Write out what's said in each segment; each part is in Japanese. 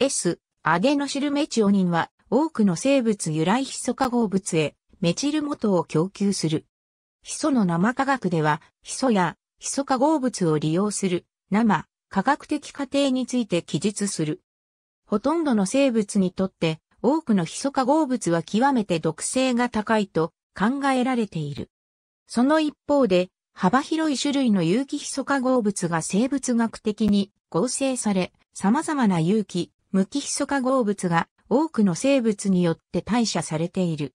S、アデノシルメチオニンは多くの生物由来ヒ素化合物へメチル元を供給する。ヒ素の生化学では、ヒ素やヒ素化合物を利用する生化学的過程について記述する。ほとんどの生物にとって多くのヒ素化合物は極めて毒性が高いと考えられている。その一方で幅広い種類の有機ヒ素化合物が生物学的に合成され、様々な有機、無機ヒ素化合物が多くの生物によって代謝されている。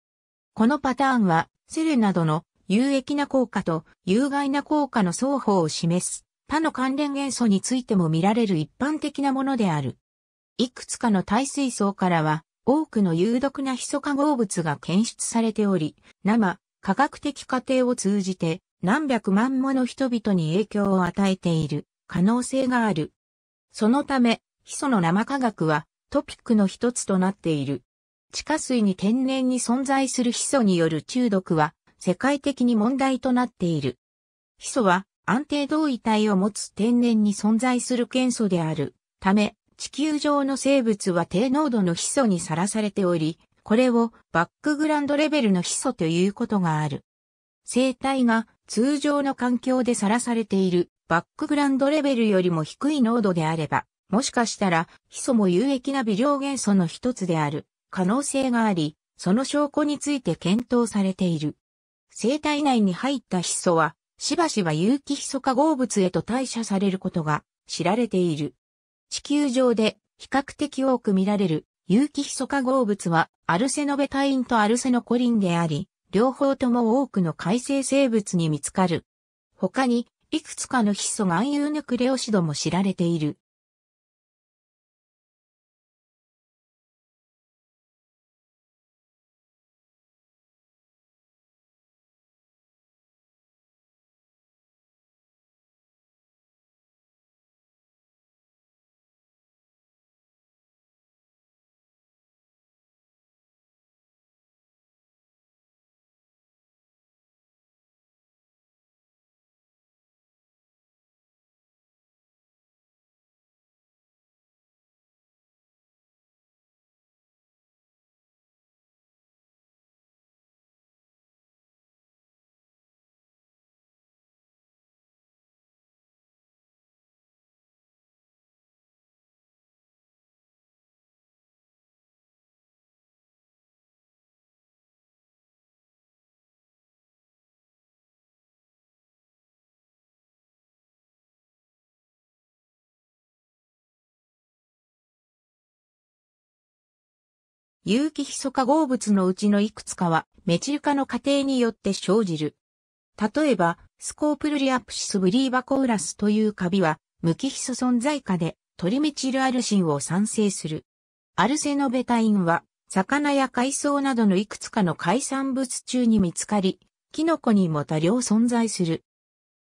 このパターンは、セレなどの有益な効果と有害な効果の双方を示す他の関連元素についても見られる一般的なものである。いくつかの耐水槽からは多くの有毒なヒ素化合物が検出されており、生、科学的過程を通じて何百万もの人々に影響を与えている可能性がある。そのため、ヒ素の生化学はトピックの一つとなっている。地下水に天然に存在するヒ素による中毒は世界的に問題となっている。ヒ素は安定同位体を持つ天然に存在する元素であるため、地球上の生物は低濃度のヒ素にさらされており、これをバックグラウンドレベルのヒ素ということがある。生体が通常の環境でさらされているバックグラウンドレベルよりも低い濃度であれば、もしかしたら、ヒ素も有益な微量元素の一つである可能性があり、その証拠について検討されている。生体内に入ったヒ素は、しばしば有機ヒ素化合物へと代謝されることが知られている。地球上で比較的多く見られる有機ヒ素化合物はアルセノベタインとアルセノコリンであり、両方とも多くの海生生物に見つかる。他に、いくつかのヒ素含有ヌクレオシドも知られている。有機ヒ素化合物のうちのいくつかは、メチル化の過程によって生じる。例えば、スコープルリアプシスブリーバコウラスというカビは、無機ヒ素存在化で、トリメチルアルシンを産生する。アルセノベタインは、魚や海藻などのいくつかの海産物中に見つかり、キノコにも多量存在する。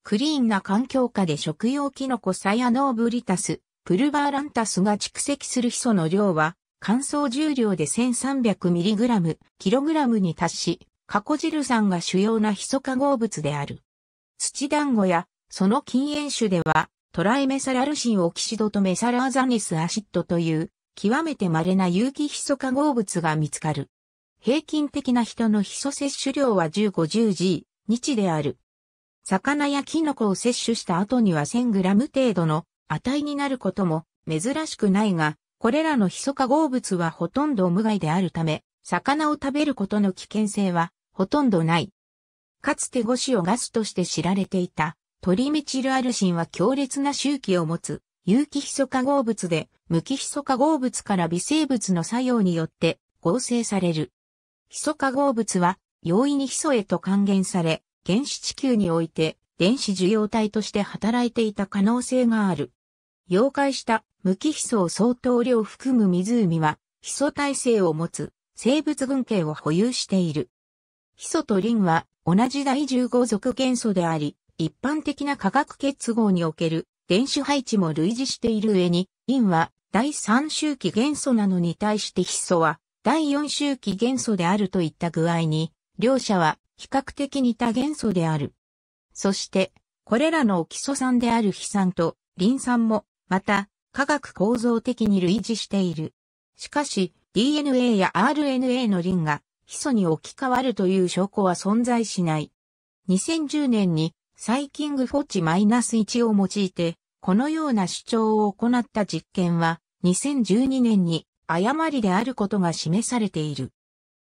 クリーンな環境下で食用キノコサヤノーブリタス、プルバーランタスが蓄積するヒ素の量は乾燥重量で 1300mg、kg に達し、過去汁酸が主要なヒ素化合物である。土団子や、その禁煙種では、トライメサラルシンオキシドとメサラーザネスアシッドという、極めて稀な有機ヒ素化合物が見つかる。平均的な人のヒ素摂取量は 15-10G、日である。魚やキノコを摂取した後には 1000g 程度の値になることも珍しくないが、これらのヒ素化合物はほとんど無害であるため、魚を食べることの危険性はほとんどない。かつて五種をガスとして知られていたトリメチルアルシンは強烈な周期を持つ有機ヒ素化合物で無機ヒ素化合物から微生物の作用によって合成される。ヒ素化合物は容易にヒ素へと還元され、原始地球において電子受容体として働いていた可能性がある。溶解した無機ヒ素を相当量含む湖は、ヒ素耐性を持つ生物群系を保有している。ヒ素とリンは同じ第15属元素であり、一般的な化学結合における電子配置も類似している上に、リンは第3周期元素なのに対してヒ素は第4周期元素であるといった具合に、両者は比較的似た元素である。そして、これらの基礎酸であるヒ酸とリン酸も、また、化学構造的に類似している。しかし、DNA や RNA の輪がヒ素に置き換わるという証拠は存在しない。2010年にサイキングフォッチ -1 を用いて、このような主張を行った実験は、2012年に誤りであることが示されている。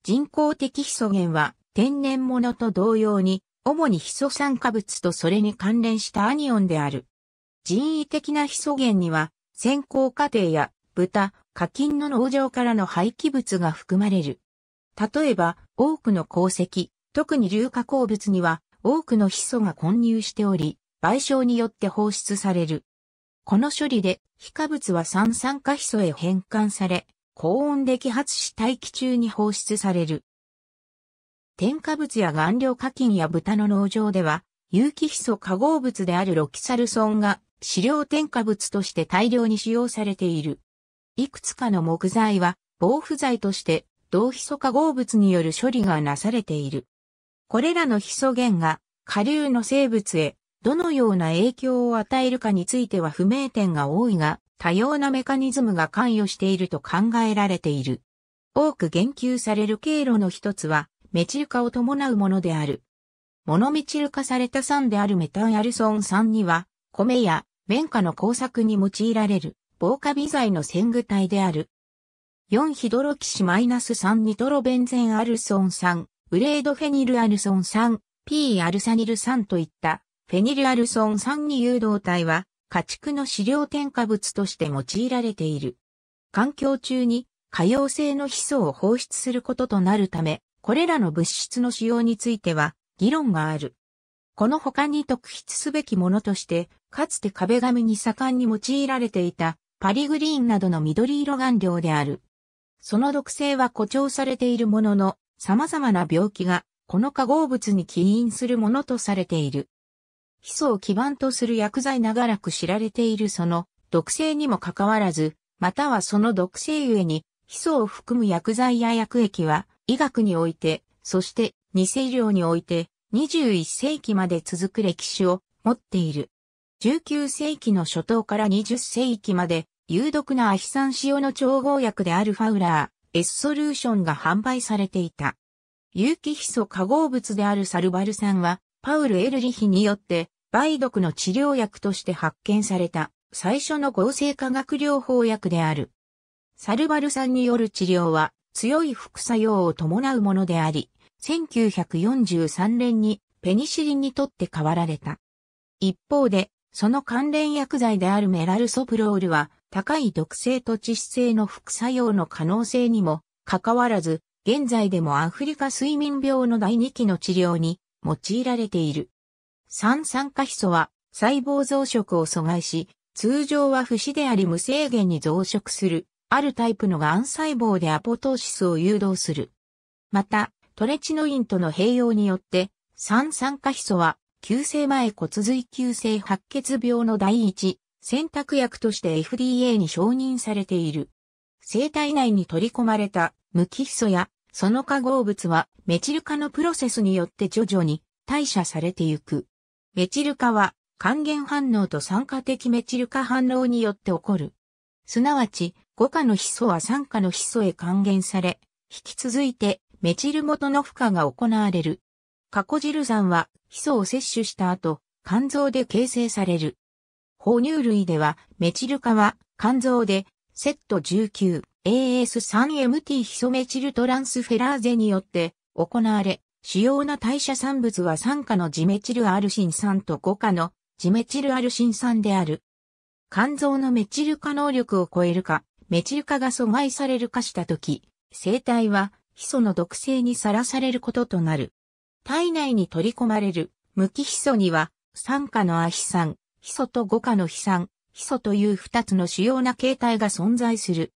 人工的ヒ素源は天然物と同様に、主にヒ素酸化物とそれに関連したアニオンである。人為的なヒ素源には選考過程や豚、課金の農場からの廃棄物が含まれる。例えば、多くの鉱石、特に硫化鉱物には多くのヒ素が混入しており、賠償によって放出される。この処理で、非化物は三酸化ヒ素へ変換され、高温で揮発し大気中に放出される。添加物や顔料課金や豚の農場では、有機ヒ素化合物であるロキサルソンが飼料添加物として大量に使用されている。いくつかの木材は防腐剤として同ヒ素化合物による処理がなされている。これらのヒ素源が下流の生物へどのような影響を与えるかについては不明点が多いが、多様なメカニズムが関与していると考えられている。多く言及される経路の一つは、メチル化を伴うものである。モノメチル化された酸であるメタンアルソン酸には、米や綿花の工作に用いられる防火微剤の潜具体である。4ヒドロキシマイナス -3 ニトロベンゼンアルソン酸、ウレードフェニルアルソン酸、P アルサニル酸といったフェニルアルソン酸に誘導体は家畜の飼料添加物として用いられている。環境中に可用性のヒ素を放出することとなるため、これらの物質の使用については議論がある。この他に特筆すべきものとして、かつて壁紙に盛んに用いられていたパリグリーンなどの緑色顔料である。その毒性は誇張されているものの、様々な病気がこの化合物に起因するものとされている。ヒ素を基盤とする薬剤長らく知られているその毒性にもかかわらず、またはその毒性ゆえに、ヒ素を含む薬剤や薬液は医学において、そして偽医療において21世紀まで続く歴史を持っている。19世紀の初頭から20世紀まで有毒なアヒサン塩の調合薬であるファウラー、S ソリューションが販売されていた。有機ヒ素化合物であるサルバル酸は、パウル・エルリヒによって梅毒の治療薬として発見された最初の合成化学療法薬である。サルバル酸による治療は強い副作用を伴うものであり、1943年にペニシリンにとって変わられた。一方で、その関連薬剤であるメラルソプロールは、高い毒性と致死性の副作用の可能性にも、かかわらず、現在でもアフリカ睡眠病の第2期の治療に用いられている。三酸化ヒ素は細胞増殖を阻害し、通常は不死であり無制限に増殖する、あるタイプのがん細胞でアポトーシスを誘導する。また、トレチノインとの併用によって、三酸化ヒ素は、急性前骨髄急性白血病の第一、選択薬として FDA に承認されている。生体内に取り込まれた無機ヒ素やその化合物はメチル化のプロセスによって徐々に代謝されていく。メチル化は還元反応と酸化的メチル化反応によって起こる。すなわち、5価のヒ素は酸化のヒ素へ還元され、引き続いてメチル元の負荷が行われる。カコジル酸は、ヒ素を摂取した後、肝臓で形成される。哺乳類では、メチル化は、肝臓で、セット 19AS3MT ヒ素メチルトランスフェラーゼによって行われ、主要な代謝産物は酸化のジメチルアルシン酸と5価のジメチルアルシン酸である。肝臓のメチル化能力を超えるか、メチル化が阻害されるかしたとき、生体はヒ素の毒性にさらされることとなる。体内に取り込まれる無機ヒ素には、酸化のアヒ酸、ヒ素と五化のヒ酸、ヒ素という二つの主要な形態が存在する。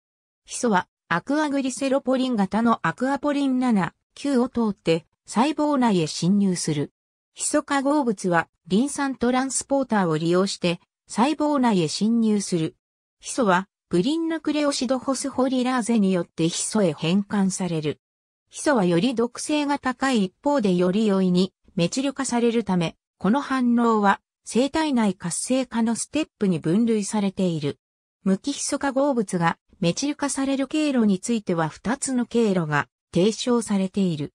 ヒ素は、アクアグリセロポリン型のアクアポリン7、9を通って細胞内へ侵入する。ヒ素化合物は、リン酸トランスポーターを利用して細胞内へ侵入する。ヒ素は、プリンヌクレオシドホスホリラーゼによってヒ素へ変換される。ヒ素はより毒性が高い一方でより容易にメチル化されるため、この反応は生体内活性化のステップに分類されている。無機ヒ素化合物がメチル化される経路については2つの経路が提唱されている。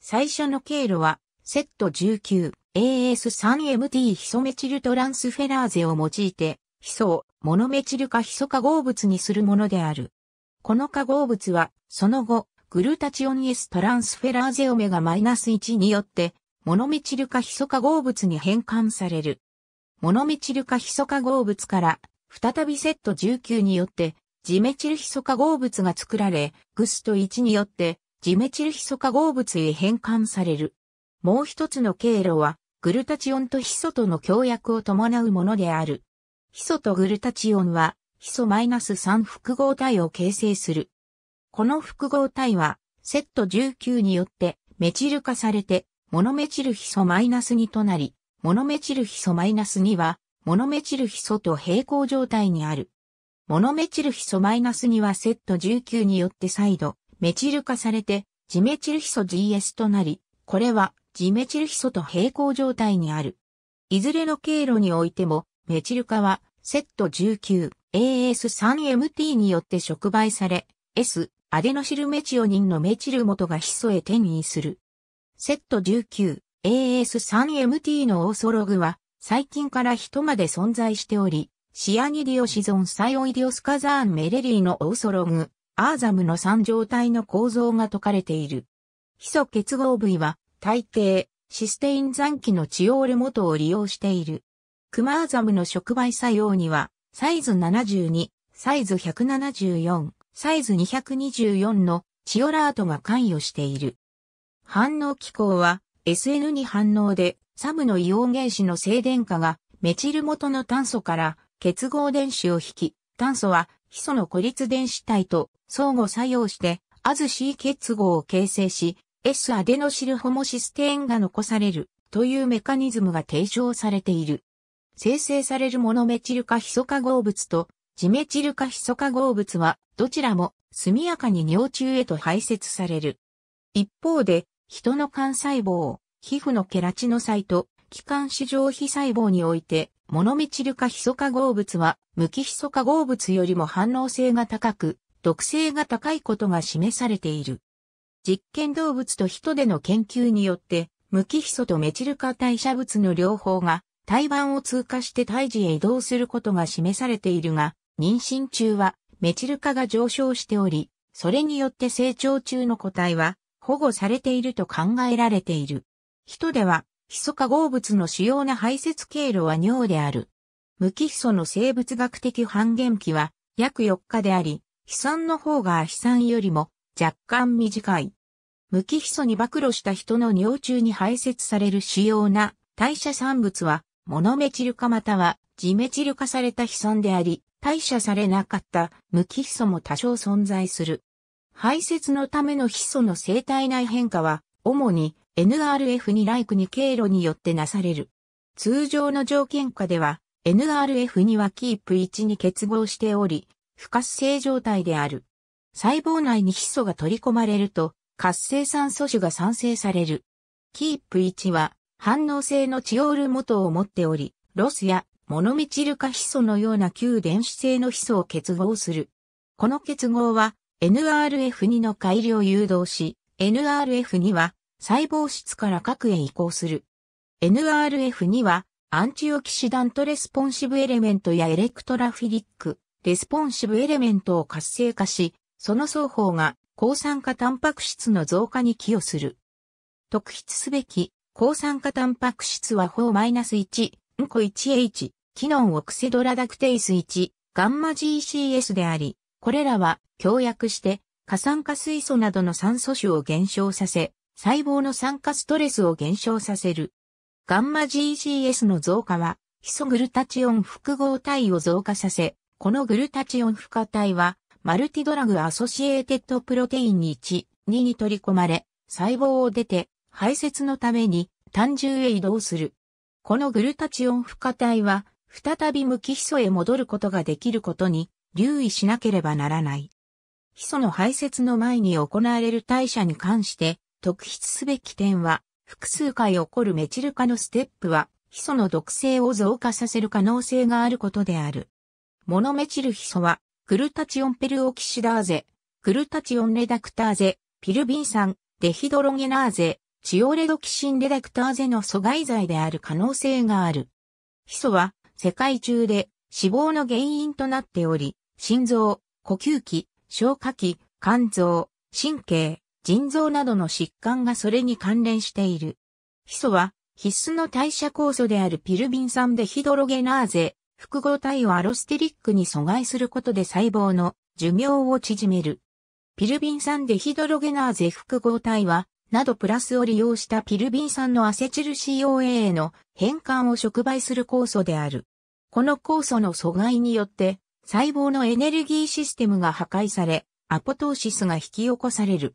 最初の経路は、セット 19AS3MT ヒ素メチルトランスフェラーゼを用いて、ヒ素をモノメチル化ヒ素化合物にするものである。この化合物は、その後、グルタチオン S トランスフェラーゼオメガマイナス -1 によって、モノメチル化ヒ素化合物に変換される。モノメチル化ヒ素化合物から、再びセット19によって、ジメチルヒ素化合物が作られ、グスト1によって、ジメチルヒ素化合物へ変換される。もう一つの経路は、グルタチオンとヒ素との協約を伴うものである。ヒ素とグルタチオンは、ヒ素 -3 複合体を形成する。この複合体は、セット19によってメチル化されて、モノメチルヒ素 -2 となり、モノメチルヒ素 -2 は、モノメチルヒ素と平行状態にある。モノメチルヒ素 -2 はセット19によって再度、メチル化されて、ジメチルヒ素 GS となり、これは、ジメチルヒ素と平行状態にある。いずれの経路においても、メチル化は、セット 19AS3MT によって触媒され、S、アデノシルメチオニンのメチル元がヒ素へ転移する。セット 19AS3MT のオーソログは、最近から人まで存在しており、シアニディオシゾンサイオイディオスカザーンメレリーのオーソログ、アーザムの3状態の構造が解かれている。ヒ素結合部位は、大抵、システイン残機のチオール元を利用している。クマーザムの触媒作用には、サイズ72、サイズ174、サイズ224のチオラートが関与している。反応機構は s n に反応でサムのイオン原子の静電化がメチル元の炭素から結合電子を引き、炭素はヒ素の孤立電子体と相互作用してアズシー結合を形成し、S アデノシルホモシステーンが残されるというメカニズムが提唱されている。生成されるモノメチル化ヒ素化合物とジメチル化ヒ素化合物は、どちらも速やかに尿中へと排泄される。一方で、人の幹細胞、皮膚のケラチノサイト、気管支上皮細胞において、モノメチル化ヒ素化合物は、無機ヒ素化合物よりも反応性が高く、毒性が高いことが示されている。実験動物と人での研究によって、無機ヒ素とメチル化代謝物の両方が、胎盤を通過して胎児へ移動することが示されているが、妊娠中はメチル化が上昇しており、それによって成長中の個体は保護されていると考えられている。人では、ヒ素化合物の主要な排泄経路は尿である。無機ヒ素の生物学的半減期は約4日であり、飛散の方が飛散よりも若干短い。無機ヒ素に暴露した人の尿中に排泄される主要な代謝産物はモノメチル化またはジメチル化された飛散であり、代謝されなかった無機ヒ素も多少存在する。排泄のためのヒ素の生体内変化は、主に NRF2 ライクに経路によってなされる。通常の条件下では、NRF2 はキープ1に結合しており、不活性状態である。細胞内にヒ素が取り込まれると、活性酸素種が産生される。キープ1は、反応性のチオール元を持っており、ロスやモノミチル化ヒ素のような旧電子性のヒ素を結合する。この結合は NRF2 の改良を誘導し、NRF2 は細胞質から核へ移行する。NRF2 はアンチオキシダントレスポンシブエレメントやエレクトラフィリック、レスポンシブエレメントを活性化し、その双方が抗酸化タンパク質の増加に寄与する。特筆すべき抗酸化タンパク質は4-1ンコ 1H、キノンオクセドラダクテイス1、ガンマ GCS であり、これらは協約して過酸化水素などの酸素種を減少させ、細胞の酸化ストレスを減少させる。ガンマ GCS の増加は、ヒ素グルタチオン複合体を増加させ、このグルタチオン付加体は、マルティドラグアソシエーテッドプロテインに1、2に取り込まれ、細胞を出て、排泄のために単純へ移動する。このグルタチオン付加体は、再び無機ヒ素へ戻ることができることに留意しなければならない。ヒ素の排泄の前に行われる代謝に関して、特筆すべき点は、複数回起こるメチル化のステップは、ヒ素の毒性を増加させる可能性があることである。モノメチルヒ素は、グルタチオンペルオキシダーゼ、グルタチオンレダクターゼ、ピルビン酸、デヒドロゲナーゼ、チオレドキシンレダクターゼの阻害剤である可能性がある。ヒ素は世界中で死亡の原因となっており、心臓、呼吸器、消化器、肝臓、神経、腎臓などの疾患がそれに関連している。ヒ素は必須の代謝酵素であるピルビン酸でヒドロゲナーゼ、複合体をアロステリックに阻害することで細胞の寿命を縮める。ピルビン酸でヒドロゲナーゼ複合体はなどプラスを利用したピルビン酸のアセチル COA への変換を触媒する酵素である。この酵素の阻害によって細胞のエネルギーシステムが破壊され、アポトーシスが引き起こされる。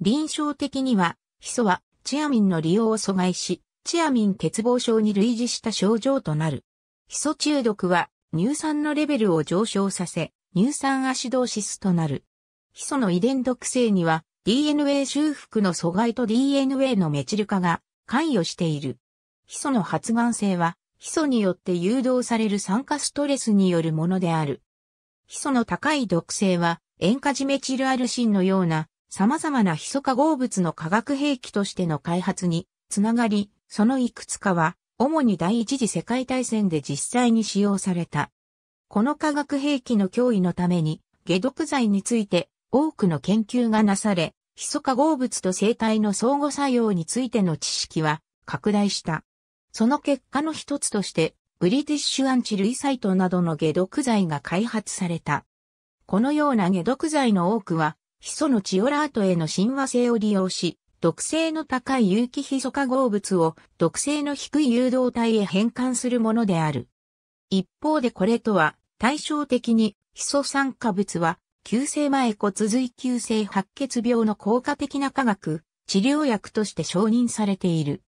臨床的には、ヒ素はチアミンの利用を阻害し、チアミン欠乏症に類似した症状となる。ヒ素中毒は乳酸のレベルを上昇させ、乳酸アシドーシスとなる。ヒ素の遺伝毒性には DNA 修復の阻害と DNA のメチル化が関与している。ヒ素の発がん性は、ヒ素によって誘導される酸化ストレスによるものである。ヒ素の高い毒性は、塩化ジメチルアルシンのような様々なヒ素化合物の化学兵器としての開発につながり、そのいくつかは、主に第一次世界大戦で実際に使用された。この化学兵器の脅威のために、下毒剤について多くの研究がなされ、ヒソ化合物と生体の相互作用についての知識は拡大した。その結果の一つとして、ブリティッシュアンチルイサイトなどの下毒剤が開発された。このような下毒剤の多くは、ヒ素のチオラートへの親和性を利用し、毒性の高い有機ヒ素化合物を毒性の低い誘導体へ変換するものである。一方でこれとは対照的にヒ素酸化物は急性前骨髄急性白血病の効果的な科学、治療薬として承認されている。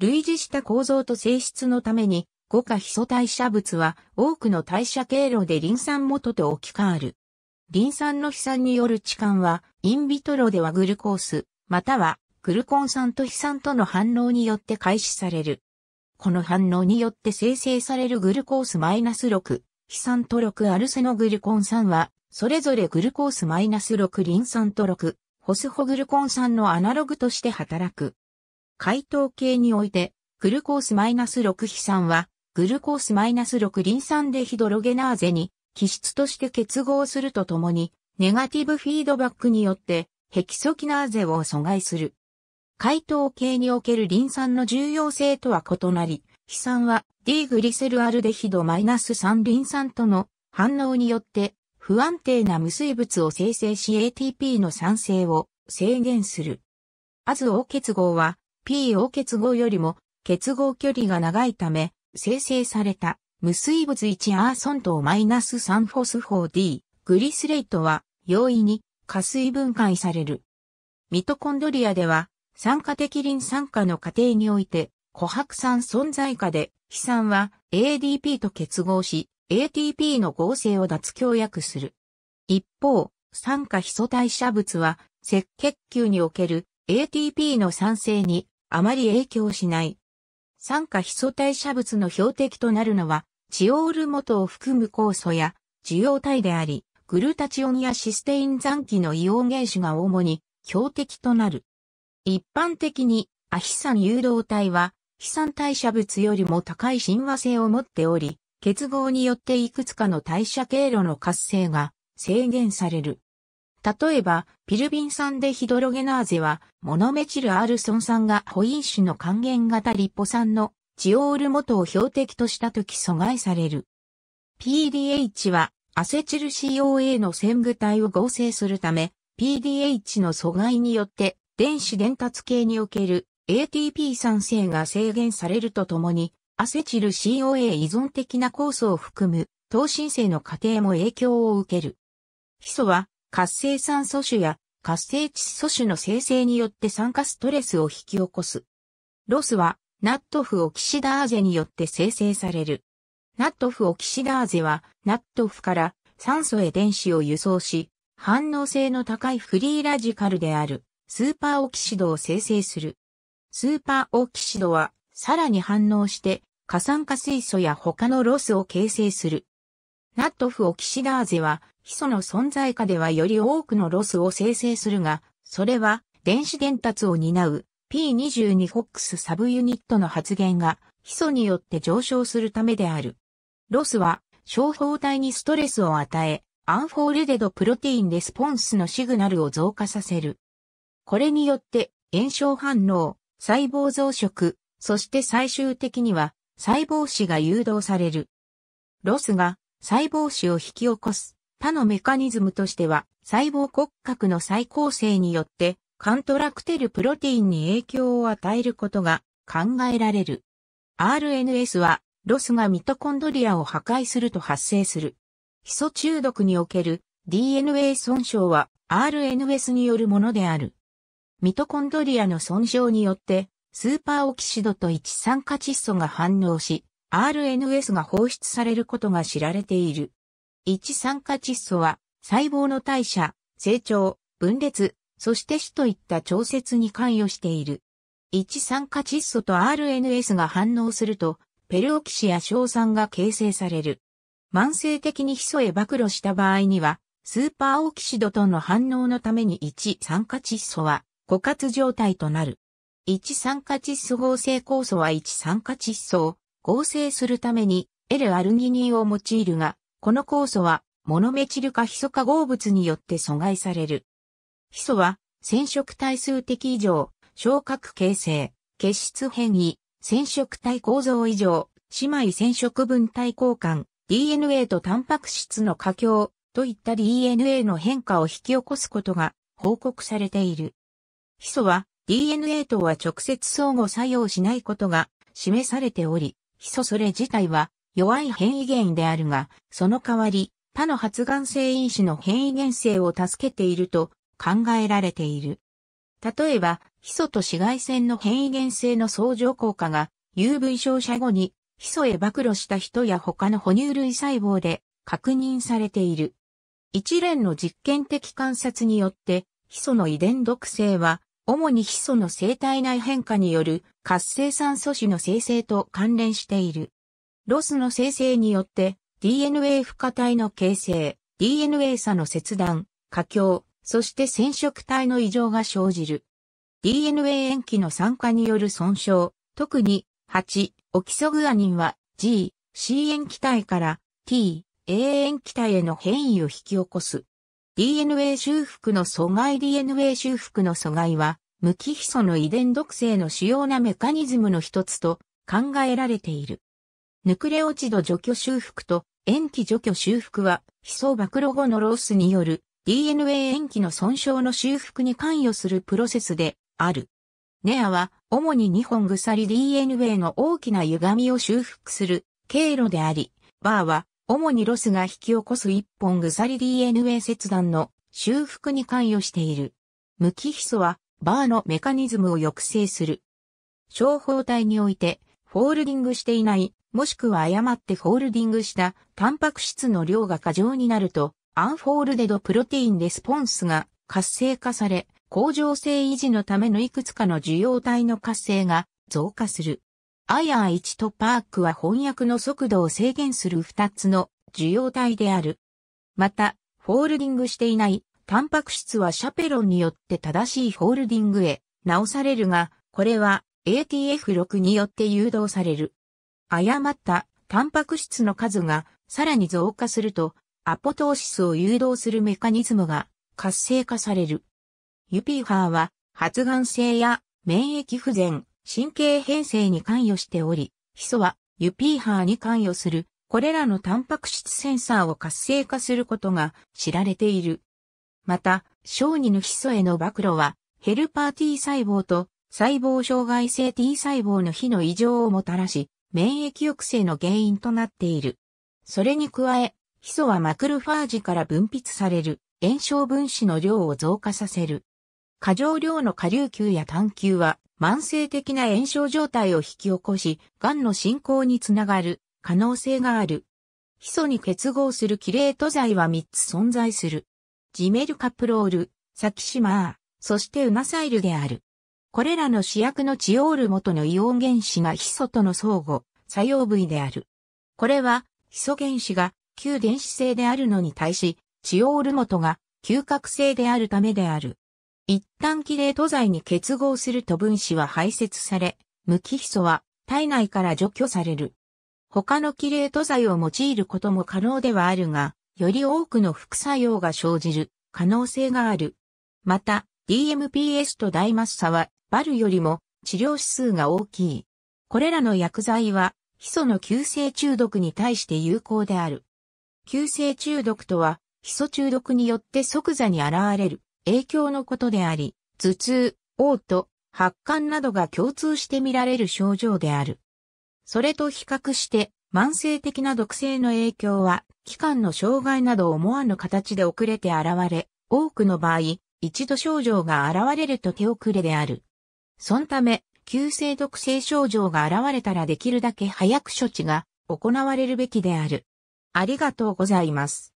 類似した構造と性質のために、五化ヒ素代謝物は多くの代謝経路でリン酸元と置き換わる。リン酸の飛散による置換は、インビトロではグルコース、またはグルコン酸と飛散との反応によって開始される。この反応によって生成されるグルコースマイナス -6、飛散と6アルセノグルコン酸は、それぞれグルコース -6 リン酸と6、ホスホグルコン酸のアナログとして働く。解糖系において、グルコース -6 非酸は、グルコース -6 リン酸でヒドロゲナーゼに、基質として結合するとともに、ネガティブフィードバックによって、ヘキソキナーゼを阻害する。解糖系におけるリン酸の重要性とは異なり、非酸は D グリセルアルデヒド -3 リン酸との反応によって不安定な無水物を生成し ATP の酸性を制限する。アズオ結合は PO 結合よりも結合距離が長いため、生成された無水物1アーソンとマイナス3フォスフォー D グリスレイトは容易に加水分解される。ミトコンドリアでは酸化的リン酸化の過程において琥珀酸存在下で、飛酸は ADP と結合し、ATP の合成を脱強薬する。一方、酸化ヒ素代謝物は赤血球における ATP の酸性にあまり影響しない。酸化ヒ素代謝物の標的となるのは、チオール元を含む酵素や受容体であり、グルタチオンやシステイン残機のイオン原子が主に標的となる。一般的にアヒ酸誘導体は、ヒ酸代謝物よりも高い親和性を持っており、結合によっていくつかの代謝経路の活性が制限される。例えば、ピルビン酸でヒドロゲナーゼは、モノメチルアルソン酸が保因子種の還元型リポ酸のチオール元を標的としたとき阻害される。PDH は、アセチル COA の線具体を合成するため、PDH の阻害によって、電子伝達系における ATP 酸性が制限されるとともに、アセチル COA 依存的な酵素を含む、糖新生の過程も影響を受ける。ヒ素は、活性酸素種や活性窒素種の生成によって酸化ストレスを引き起こす。ロスは、ナットフオキシダーゼによって生成される。ナットフオキシダーゼは、ナットフから酸素へ電子を輸送し、反応性の高いフリーラジカルである、スーパーオキシドを生成する。スーパーオキシドは、さらに反応して、過酸化水素や他のロスを形成する。ナットフオキシダーゼは、ヒ素の存在下ではより多くのロスを生成するが、それは電子伝達を担う P22 フォックスサブユニットの発現が、ヒ素によって上昇するためである。ロスは、小胞体にストレスを与え、アンフォールデドプロテインレスポンスのシグナルを増加させる。これによって、炎症反応、細胞増殖、そして最終的には細胞子が誘導される。ロスが細胞子を引き起こす他のメカニズムとしては細胞骨格の再構成によってカントラクテルプロテインに影響を与えることが考えられる。RNS はロスがミトコンドリアを破壊すると発生する。ヒ素中毒における DNA 損傷は RNS によるものである。ミトコンドリアの損傷によってスーパーオキシドと一酸化窒素が反応し、RNS が放出されることが知られている。一酸化窒素は細胞の代謝、成長、分裂、そして死といった調節に関与している。一酸化窒素と RNS が反応すると、ペルオキシや硝酸が形成される。慢性的にヒ素へ暴露した場合には、スーパーオキシドとの反応のために一酸化窒素は枯渇状態となる。一酸化窒素合成酵素は一酸化窒素を合成するために L アルギニンを用いるが、この酵素はモノメチル化ヒ素化合物によって阻害される。ヒ素は染色体数的異常、昇格形成、血質変異、染色体構造異常、姉妹染色分体交換、DNA とタンパク質の過強といった DNA の変化を引き起こすことが報告されている。ヒ素は DNA とは直接相互作用しないことが示されており、ヒ素それ自体は弱い変異源であるが、その代わり他の発がん性因子の変異原性を助けていると考えられている。例えば、ヒ素と紫外線の変異原性の相乗効果が UV 照射後にヒ素へ暴露した人や他の哺乳類細胞で確認されている。一連の実験的観察によって、ヒ素の遺伝毒性は主にヒ素の生体内変化による活性酸素種の生成と関連している。ロスの生成によって DNA 付加体の形成、DNA 差の切断、過強、そして染色体の異常が生じる。DNA 塩基の酸化による損傷、特に8、オキソグアニンは G、C 塩基体から T、A 塩基体への変異を引き起こす。DNA 修復の阻害 DNA 修復の阻害は、無機ヒ素の遺伝毒性の主要なメカニズムの一つと考えられている。ヌクレオチド除去修復と塩基除去修復は、ヒ素暴露後のロースによる DNA 塩基の損傷の修復に関与するプロセスである。ネアは、主に2本鎖 DNA の大きな歪みを修復する経路であり、バーは主にロスが引き起こす一本鎖 DNA 切断の修復に関与している。無機ヒ素はバーのメカニズムを抑制する。小胞体においてフォールディングしていない、もしくは誤ってフォールディングしたタンパク質の量が過剰になると、アンフォールデドプロテインレスポンスが活性化され、恒常性維持のためのいくつかの受容体の活性が増加する。アイアー1とパークは翻訳の速度を制限する2つの受容体である。また、フォールディングしていないタンパク質はシャペロンによって正しいフォールディングへ直されるが、これは ATF6 によって誘導される。誤ったタンパク質の数がさらに増加すると、アポトーシスを誘導するメカニズムが活性化される。ユピーハーは発がん性や免疫不全、神経変性に関与しており、ヒ素はユピーハーに関与する、これらのタンパク質センサーを活性化することが知られている。また、小児のヒ素への暴露は、ヘルパー T 細胞と細胞障害性 T 細胞の非の異常をもたらし、免疫抑制の原因となっている。それに加え、ヒ素はマクロファージから分泌される炎症分子の量を増加させる。過剰量の下流球や探球は慢性的な炎症状態を引き起こし、癌の進行につながる可能性がある。ヒ素に結合するキレート剤は3つ存在する。ジメルカプロール、サキシマー、そしてウナサイルである。これらの主役のチオール元のイオン原子がヒ素との相互作用部位である。これは、ヒ素原子が旧電子性であるのに対し、チオール元が嗅覚性であるためである。一旦キレート剤に結合すると分子は排泄され、無機ヒ素は体内から除去される。他のキレート剤を用いることも可能ではあるが、より多くの副作用が生じる可能性がある。また、DMPS とダイマッサは、バルよりも治療指数が大きい。これらの薬剤は、ヒ素の急性中毒に対して有効である。急性中毒とは、ヒ素中毒によって即座に現れる影響のことであり、頭痛、嘔吐、発汗などが共通して見られる症状である。それと比較して、慢性的な毒性の影響は、期間の障害など思わぬ形で遅れて現れ、多くの場合、一度症状が現れると手遅れである。そのため、急性毒性症状が現れたらできるだけ早く処置が行われるべきである。ありがとうございます。